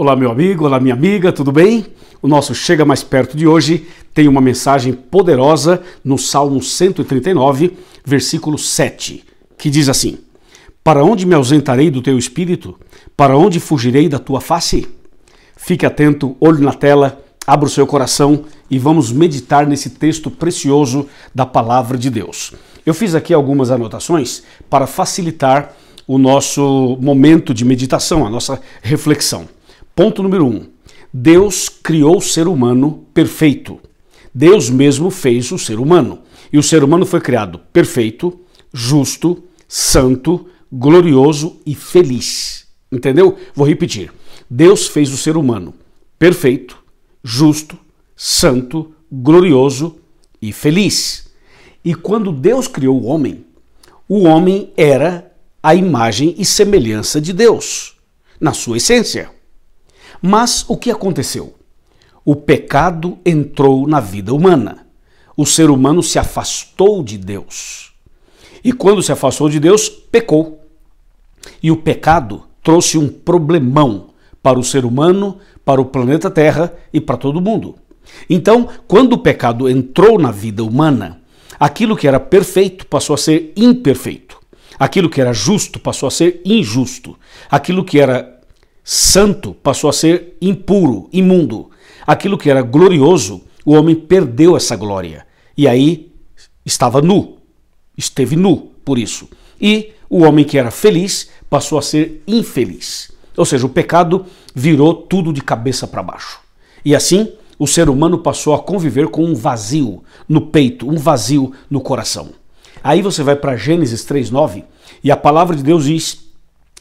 Olá, meu amigo, olá, minha amiga, tudo bem? O nosso Chega Mais Perto de hoje tem uma mensagem poderosa no Salmo 139, versículo 7, que diz assim: Para onde me ausentarei do teu espírito? Para onde fugirei da tua face? Fique atento, olho na tela, abra o seu coração e vamos meditar nesse texto precioso da palavra de Deus. Eu fiz aqui algumas anotações para facilitar o nosso momento de meditação, a nossa reflexão. Ponto número um: Deus criou o ser humano perfeito. Deus mesmo fez o ser humano. E o ser humano foi criado perfeito, justo, santo, glorioso e feliz. Entendeu? Vou repetir. Deus fez o ser humano perfeito, justo, santo, glorioso e feliz. E quando Deus criou o homem, o homem era a imagem e semelhança de Deus, na sua essência. Mas o que aconteceu? O pecado entrou na vida humana. O ser humano se afastou de Deus. E quando se afastou de Deus, pecou. E o pecado trouxe um problemão para o ser humano, para o planeta Terra e para todo mundo. Então, quando o pecado entrou na vida humana, aquilo que era perfeito passou a ser imperfeito. Aquilo que era justo passou a ser injusto. Aquilo que era santo passou a ser impuro, imundo. Aquilo que era glorioso, o homem perdeu essa glória. E aí estava nu, esteve nu por isso. E o homem que era feliz passou a ser infeliz. Ou seja, o pecado virou tudo de cabeça para baixo. E assim, o ser humano passou a conviver com um vazio no peito, um vazio no coração. Aí você vai para Gênesis 3:9 e a palavra de Deus diz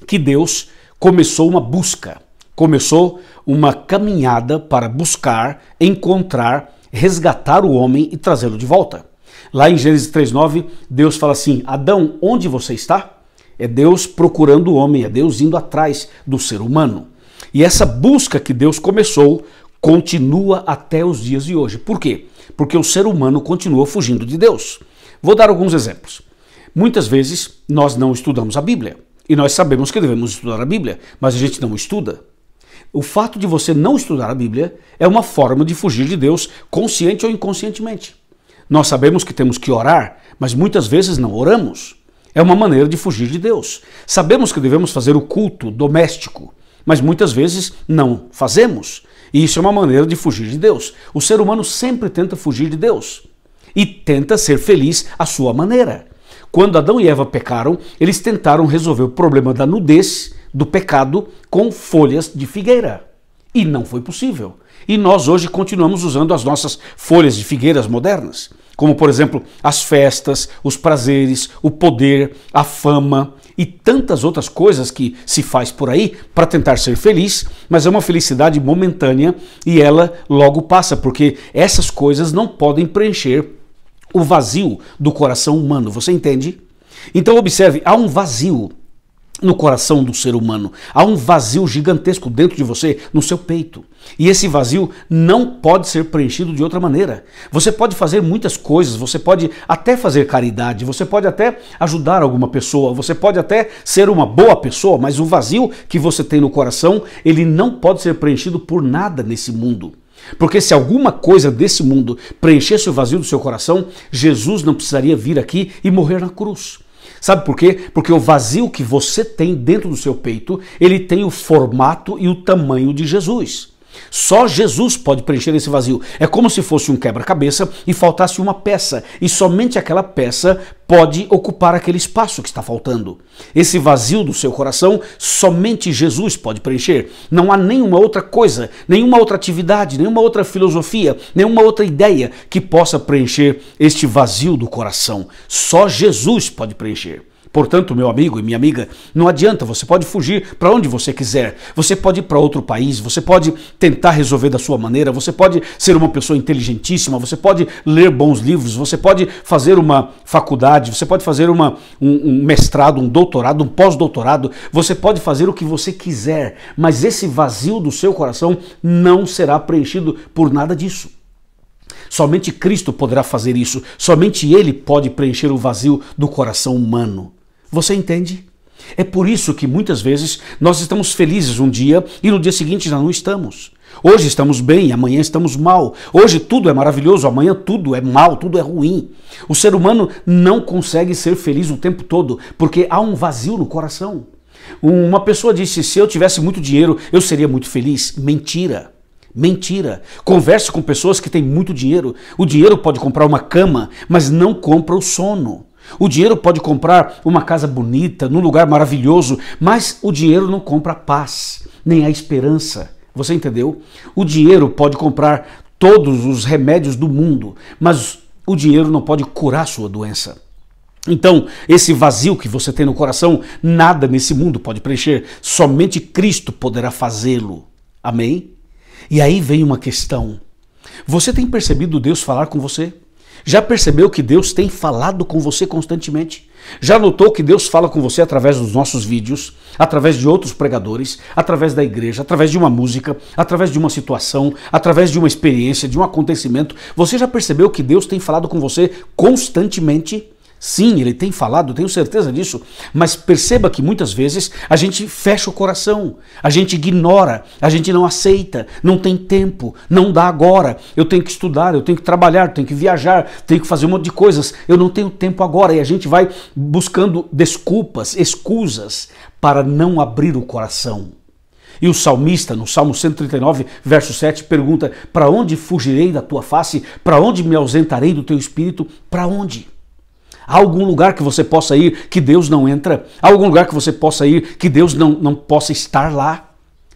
que Deus começou uma busca, começou uma caminhada para buscar, encontrar, resgatar o homem e trazê-lo de volta. Lá em Gênesis 3:9, Deus fala assim: "Adão, onde você está?" É Deus procurando o homem, é Deus indo atrás do ser humano. E essa busca que Deus começou continua até os dias de hoje. Por quê? Porque o ser humano continua fugindo de Deus. Vou dar alguns exemplos. Muitas vezes nós não estudamos a Bíblia. E nós sabemos que devemos estudar a Bíblia, mas a gente não estuda. O fato de você não estudar a Bíblia é uma forma de fugir de Deus, consciente ou inconscientemente. Nós sabemos que temos que orar, mas muitas vezes não oramos. É uma maneira de fugir de Deus. Sabemos que devemos fazer o culto doméstico, mas muitas vezes não fazemos. E isso é uma maneira de fugir de Deus. O ser humano sempre tenta fugir de Deus e tenta ser feliz à sua maneira. Quando Adão e Eva pecaram, eles tentaram resolver o problema da nudez, do pecado, com folhas de figueira. E não foi possível. E nós hoje continuamos usando as nossas folhas de figueiras modernas, como por exemplo as festas, os prazeres, o poder, a fama e tantas outras coisas que se faz por aí para tentar ser feliz, mas é uma felicidade momentânea e ela logo passa, porque essas coisas não podem preencher o vazio do coração humano, você entende? Então observe, há um vazio no coração do ser humano. Há um vazio gigantesco dentro de você, no seu peito. E esse vazio não pode ser preenchido de outra maneira. Você pode fazer muitas coisas, você pode até fazer caridade, você pode até ajudar alguma pessoa, você pode até ser uma boa pessoa, mas o vazio que você tem no coração, ele não pode ser preenchido por nada nesse mundo. Porque se alguma coisa desse mundo preenchesse o vazio do seu coração, Jesus não precisaria vir aqui e morrer na cruz. Sabe por quê? Porque o vazio que você tem dentro do seu peito, ele tem o formato e o tamanho de Jesus. Só Jesus pode preencher esse vazio. É como se fosse um quebra-cabeça e faltasse uma peça, e somente aquela peça pode ocupar aquele espaço que está faltando. Esse vazio do seu coração, somente Jesus pode preencher. Não há nenhuma outra coisa, nenhuma outra atividade, nenhuma outra filosofia, nenhuma outra ideia que possa preencher este vazio do coração. Só Jesus pode preencher. Portanto, meu amigo e minha amiga, não adianta, você pode fugir para onde você quiser, você pode ir para outro país, você pode tentar resolver da sua maneira, você pode ser uma pessoa inteligentíssima, você pode ler bons livros, você pode fazer uma faculdade, você pode fazer uma, um, um mestrado, um doutorado, um pós-doutorado, você pode fazer o que você quiser, mas esse vazio do seu coração não será preenchido por nada disso. Somente Cristo poderá fazer isso, somente Ele pode preencher o vazio do coração humano. Você entende? É por isso que muitas vezes nós estamos felizes um dia e no dia seguinte já não estamos. Hoje estamos bem, amanhã estamos mal. Hoje tudo é maravilhoso, amanhã tudo é mal, tudo é ruim. O ser humano não consegue ser feliz o tempo todo porque há um vazio no coração. Uma pessoa disse: se eu tivesse muito dinheiro, eu seria muito feliz. Mentira. Mentira. Converse com pessoas que têm muito dinheiro. O dinheiro pode comprar uma cama, mas não compra o sono. O dinheiro pode comprar uma casa bonita, num lugar maravilhoso, mas o dinheiro não compra a paz, nem a esperança. Você entendeu? O dinheiro pode comprar todos os remédios do mundo, mas o dinheiro não pode curar sua doença. Então, esse vazio que você tem no coração, nada nesse mundo pode preencher, somente Cristo poderá fazê-lo. Amém? E aí vem uma questão. Você tem percebido Deus falar com você? Já percebeu que Deus tem falado com você constantemente? Já notou que Deus fala com você através dos nossos vídeos, através de outros pregadores, através da igreja, através de uma música, através de uma situação, através de uma experiência, de um acontecimento? Você já percebeu que Deus tem falado com você constantemente? Sim, ele tem falado, tenho certeza disso, mas perceba que muitas vezes a gente fecha o coração, a gente ignora, a gente não aceita, não tem tempo, não dá agora. Eu tenho que estudar, eu tenho que trabalhar, tenho que viajar, tenho que fazer um monte de coisas, eu não tenho tempo agora. E a gente vai buscando desculpas, escusas para não abrir o coração. E o salmista, no Salmo 139, verso 7, pergunta: Para onde fugirei da tua face? Para onde me ausentarei do teu espírito? Para onde? Há algum lugar que você possa ir que Deus não entra? Há algum lugar que você possa ir que Deus não, não possa estar lá?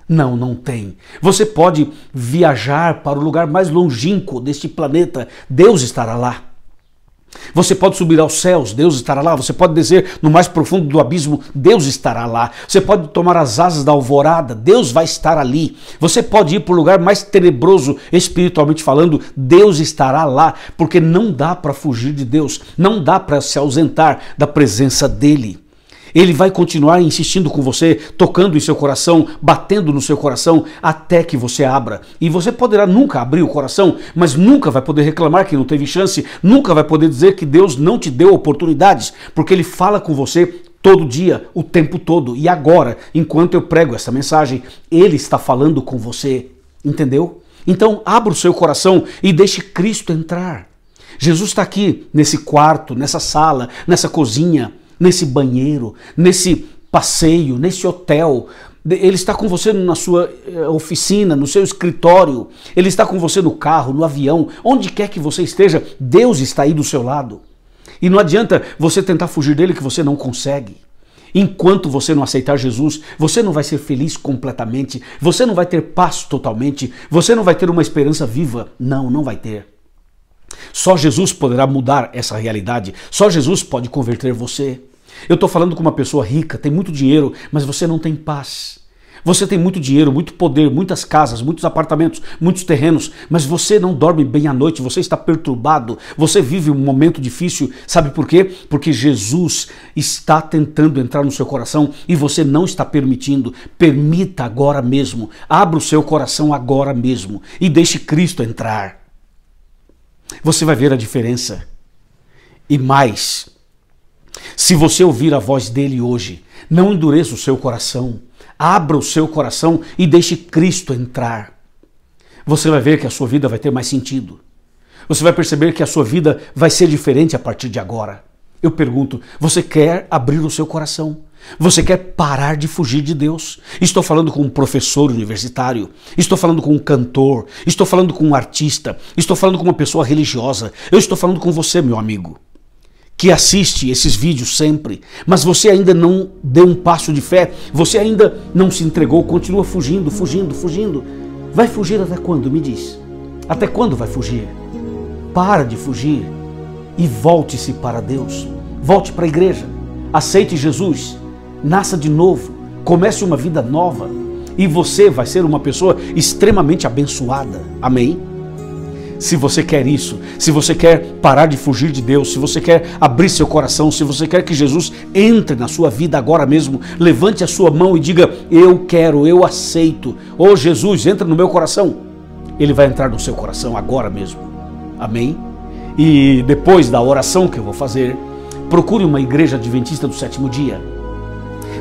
Não, não tem. Você pode viajar para o lugar mais longínquo deste planeta, Deus estará lá. Você pode subir aos céus, Deus estará lá. Você pode dizer no mais profundo do abismo, Deus estará lá. Você pode tomar as asas da alvorada, Deus vai estar ali. Você pode ir para o lugar mais tenebroso, espiritualmente falando, Deus estará lá, porque não dá para fugir de Deus, não dá para se ausentar da presença dele. Ele vai continuar insistindo com você, tocando em seu coração, batendo no seu coração, até que você abra. E você poderá nunca abrir o coração, mas nunca vai poder reclamar que não teve chance, nunca vai poder dizer que Deus não te deu oportunidades, porque Ele fala com você todo dia, o tempo todo. E agora, enquanto eu prego essa mensagem, Ele está falando com você. Entendeu? Então, abra o seu coração e deixe Cristo entrar. Jesus está aqui, nesse quarto, nessa sala, nessa cozinha, nesse banheiro, nesse passeio, nesse hotel. Ele está com você na sua eh, oficina, no seu escritório, ele está com você no carro, no avião, onde quer que você esteja, Deus está aí do seu lado. E não adianta você tentar fugir dele que você não consegue. Enquanto você não aceitar Jesus, você não vai ser feliz completamente, você não vai ter paz totalmente, você não vai ter uma esperança viva. Não, não vai ter. Só Jesus poderá mudar essa realidade, só Jesus pode converter você. Eu estou falando com uma pessoa rica, tem muito dinheiro, mas você não tem paz. Você tem muito dinheiro, muito poder, muitas casas, muitos apartamentos, muitos terrenos, mas você não dorme bem à noite, você está perturbado, você vive um momento difícil. Sabe por quê? Porque Jesus está tentando entrar no seu coração e você não está permitindo. Permita agora mesmo. Abra o seu coração agora mesmo e deixe Cristo entrar. Você vai ver a diferença. E mais, se você ouvir a voz dele hoje, não endureça o seu coração. Abra o seu coração e deixe Cristo entrar. Você vai ver que a sua vida vai ter mais sentido. Você vai perceber que a sua vida vai ser diferente a partir de agora. Eu pergunto: você quer abrir o seu coração? Você quer parar de fugir de Deus? Estou falando com um professor universitário, estou falando com um cantor, estou falando com um artista, estou falando com uma pessoa religiosa, eu estou falando com você, meu amigo que assiste esses vídeos sempre, mas você ainda não deu um passo de fé, você ainda não se entregou, continua fugindo, fugindo, fugindo. Vai fugir até quando? Me diz. Até quando vai fugir? Para de fugir e volte-se para Deus. Volte para a igreja. Aceite Jesus. Nasça de novo. Comece uma vida nova. E você vai ser uma pessoa extremamente abençoada. Amém? Se você quer isso, se você quer parar de fugir de Deus, se você quer abrir seu coração, se você quer que Jesus entre na sua vida agora mesmo, levante a sua mão e diga: Eu quero, eu aceito. Oh Jesus, entra no meu coração. Ele vai entrar no seu coração agora mesmo. Amém? E depois da oração que eu vou fazer, procure uma igreja adventista do sétimo dia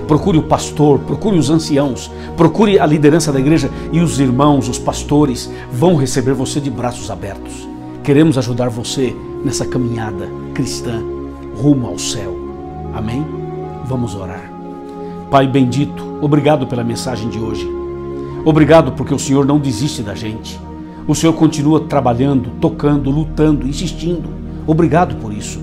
Procure o pastor, procure os anciãos, procure a liderança da igreja e os irmãos, os pastores, vão receber você de braços abertos. Queremos ajudar você nessa caminhada cristã rumo ao céu. Amém? Vamos orar. Pai bendito, obrigado pela mensagem de hoje. Obrigado porque o Senhor não desiste da gente. O Senhor continua trabalhando, tocando, lutando, insistindo. Obrigado por isso.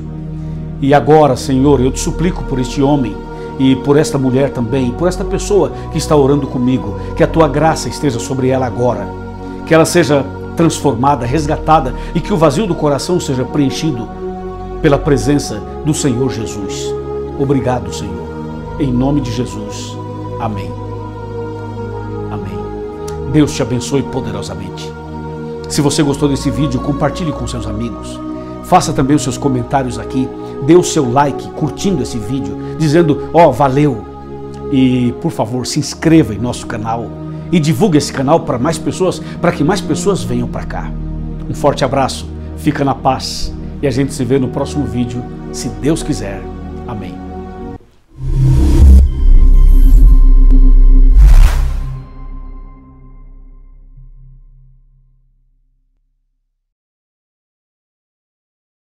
E agora, Senhor, eu te suplico por este homem e por esta mulher também, por esta pessoa que está orando comigo, que a tua graça esteja sobre ela agora, que ela seja transformada, resgatada e que o vazio do coração seja preenchido pela presença do Senhor Jesus. Obrigado, Senhor. Em nome de Jesus. Amém. Amém. Deus te abençoe poderosamente. Se você gostou desse vídeo, compartilhe com seus amigos. Faça também os seus comentários aqui dê o seu like curtindo esse vídeo, dizendo: Ó, oh, valeu! E por favor, se inscreva em nosso canal e divulgue esse canal para mais pessoas, para que mais pessoas venham para cá. Um forte abraço, fica na paz e a gente se vê no próximo vídeo, se Deus quiser. Amém.